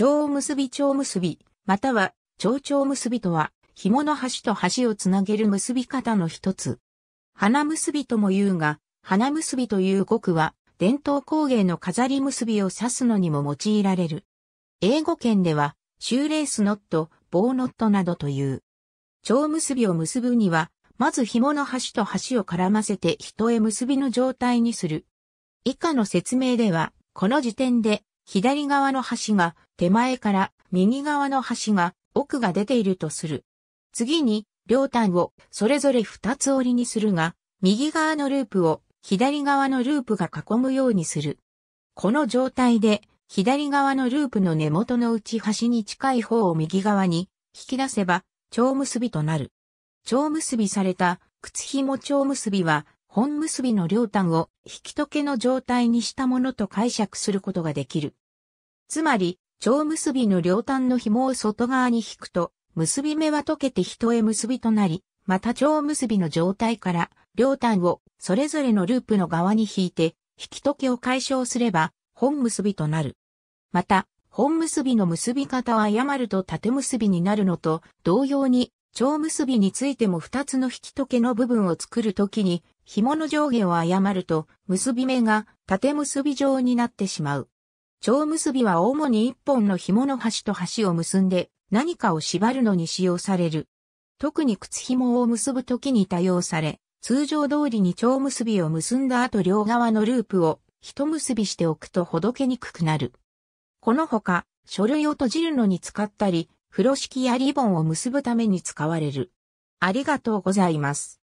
蝶結び蝶結び、または蝶蝶結びとは、紐の端と端をつなげる結び方の一つ。花結びとも言うが、花結びという語句は、伝統工芸の飾り結びを指すのにも用いられる。英語圏では、シューレースノット、棒ノットなどという。蝶結びを結ぶには、まず紐の端と端を絡ませて人へ結びの状態にする。以下の説明では、この時点で左側の端が手前から右側の端が奥が出ているとする。次に、両端をそれぞれ二つ折りにするが、右側のループを左側のループが囲むようにする。この状態で、左側のループの根元の内端に近い方を右側に引き出せば、蝶結びとなる。蝶結びされた靴紐蝶結びは本結びの両端を引き解けの状態にしたものと解釈することができる。つまり、蝶結びの両端の紐を外側に引くと、結び目は解けて人へ結びとなり、また蝶結びの状態から両端をそれぞれのループの側に引いて、引き解けを解消すれば、本結びとなる。また、本結びの結び方は誤ると縦結びになるのと同様に、蝶結びについても二つの引き解けの部分を作るときに、紐の上下を誤ると、結び目が縦結び状になってしまう。蝶結びは主に一本の紐の端と端を結んで何かを縛るのに使用される。特に靴紐を結ぶ時に多用され、通常通りに蝶結びを結んだ後両側のループを一結びしておくとほどけにくくなる。このほか、書類を閉じるのに使ったり、風呂敷やリボンを結ぶために使われる。ありがとうございます。